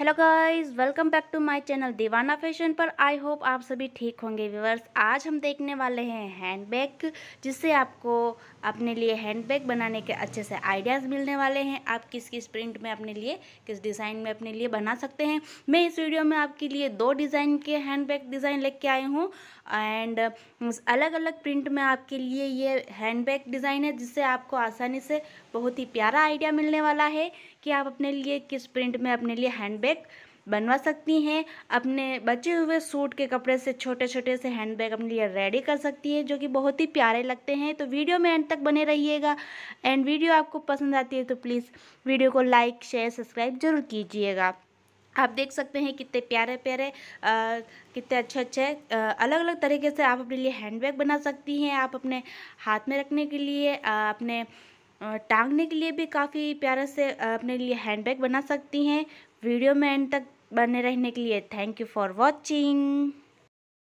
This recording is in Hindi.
hello guys welcome back to my channel Deewana fashion पर आई होप आप सभी ठीक होंगे व्यूवर्स आज हम देखने वाले हैं हैंडबैग जिससे आपको अपने लिए हैंडबैग बनाने के अच्छे से आइडियाज़ मिलने वाले हैं आप किस किस प्रिंट में अपने लिए किस डिज़ाइन में अपने लिए बना सकते हैं मैं इस वीडियो में आपके लिए दो डिज़ाइन के हैंड डिज़ाइन लेके आई हूँ एंड अलग अलग प्रिंट में आपके लिए ये हैंड डिज़ाइन है जिससे आपको आसानी से बहुत ही प्यारा आइडिया मिलने वाला है कि आप अपने लिए किस प्रिंट में अपने लिए हैंड बैग बनवा सकती हैं अपने बचे हुए सूट के कपड़े से छोटे छोटे से हैंड बैग अपने लिए रेडी कर सकती है जो कि बहुत ही प्यारे लगते हैं तो वीडियो में एंड तक बने रहिएगा एंड वीडियो आपको पसंद आती है तो प्लीज़ वीडियो को लाइक शेयर सब्सक्राइब जरूर कीजिएगा आप देख सकते हैं कितने प्यारे प्यारे कितने अच्छे अच्छे अलग अलग तरीके से आप अपने लिए हैंडबैग बना सकती हैं आप अपने हाथ में रखने के लिए आ, अपने टांगने के लिए भी काफ़ी प्यारे से अपने लिए हैंडबैग बना सकती हैं वीडियो में एंड तक बने रहने के लिए थैंक यू फॉर वॉचिंग